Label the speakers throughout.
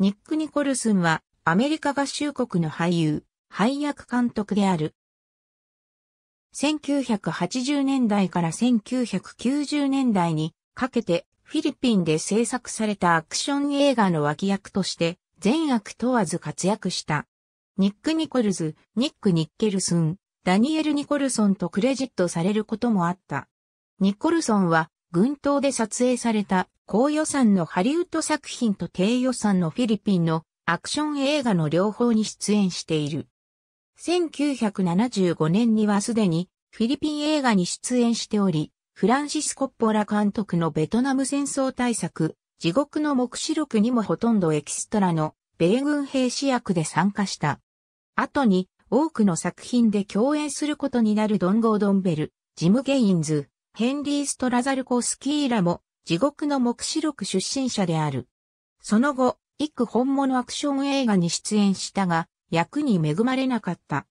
Speaker 1: ニック・ニコルスンはアメリカ合衆国の俳優、配役監督である。1980年代から1990年代にかけてフィリピンで制作されたアクション映画の脇役として全役問わず活躍した。ニック・ニコルズ、ニック・ニッケルスン、ダニエル・ニコルソンとクレジットされることもあった。ニコルソンは群島で撮影された高予算のハリウッド作品と低予算のフィリピンのアクション映画の両方に出演している。1975年にはすでにフィリピン映画に出演しており、フランシスコ・ッポラ監督のベトナム戦争対策、地獄の目視録にもほとんどエキストラの米軍兵士役で参加した。後に多くの作品で共演することになるドン・ゴードンベル、ジム・ゲインズ、ヘンリー・ストラザルコスキーらも、地獄の目視録出身者である。その後、一区本物アクション映画に出演したが、役に恵まれなかった。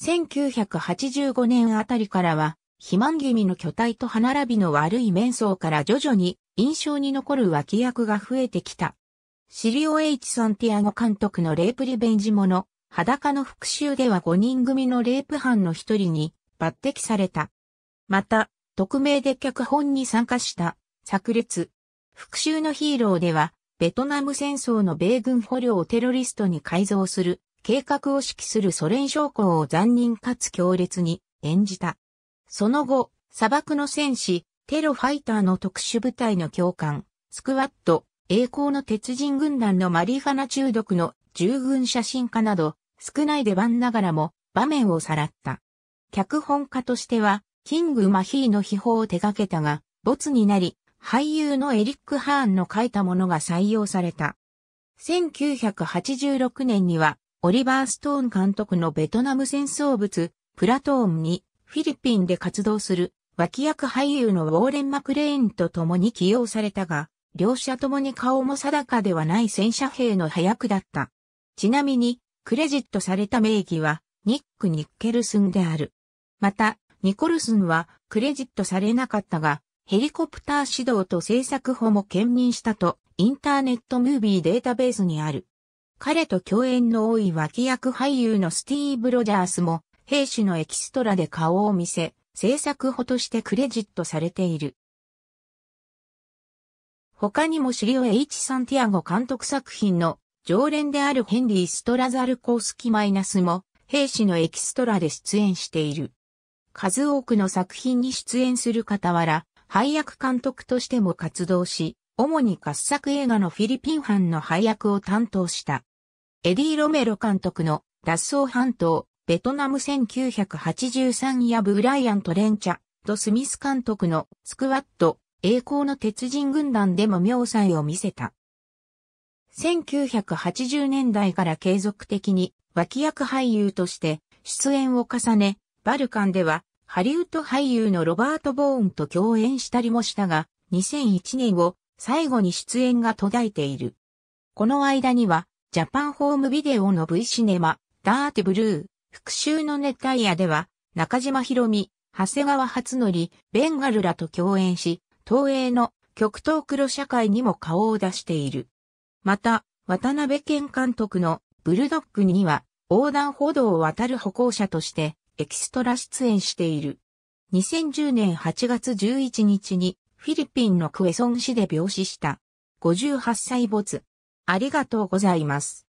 Speaker 1: 1985年あたりからは、肥満気味の巨体と歯並びの悪い面相から徐々に印象に残る脇役が増えてきた。シリオ・エイチ・サンティアゴ監督のレイプリベンジもの、裸の復讐では5人組のレイプ犯の一人に抜擢された。また、匿名で脚本に参加した、炸裂。復讐のヒーローでは、ベトナム戦争の米軍捕虜をテロリストに改造する、計画を指揮するソ連将校を残忍かつ強烈に演じた。その後、砂漠の戦士、テロファイターの特殊部隊の教官、スクワット、栄光の鉄人軍団のマリファナ中毒の従軍写真家など、少ない出番ながらも場面をさらった。脚本家としては、キング・マヒーの秘宝を手掛けたが、没になり、俳優のエリック・ハーンの書いたものが採用された。1986年には、オリバー・ストーン監督のベトナム戦争物、プラトーンに、フィリピンで活動する脇役俳優のウォーレン・マクレーンと共に起用されたが、両者共に顔も定かではない戦車兵の早くだった。ちなみに、クレジットされた名義は、ニック・ニッケルスンである。また、ニコルスンはクレジットされなかったが、ヘリコプター指導と制作法も兼任したと、インターネットムービーデータベースにある。彼と共演の多い脇役俳優のスティーブ・ロジャースも、兵士のエキストラで顔を見せ、制作法としてクレジットされている。他にもシリオ・エイチ・サンティアゴ監督作品の常連であるヘンリー・ストラザルコースキマイナスも兵士のエキストラで出演している。数多くの作品に出演する傍ら、配役監督としても活動し、主に合作映画のフィリピン版の配役を担当した。エディ・ロメロ監督の脱走半島、ベトナム1983やブライアン・トレンチャ、ド・スミス監督のスクワット、栄光の鉄人軍団でも妙才を見せた。1980年代から継続的に脇役俳優として出演を重ね、バルカンでは、ハリウッド俳優のロバート・ボーンと共演したりもしたが、2001年を最後に出演が途絶えている。この間には、ジャパンホームビデオの V シネマ、ダーテブルー、復讐の熱帯夜では、中島博美、長谷川初則、ベンガルらと共演し、東映の極東黒社会にも顔を出している。また、渡辺健監督のブルドッグには、横断歩道を渡る歩行者としてエキストラ出演している。2010年8月11日にフィリピンのクエソン市で病死した。58歳没。ありがとうございます。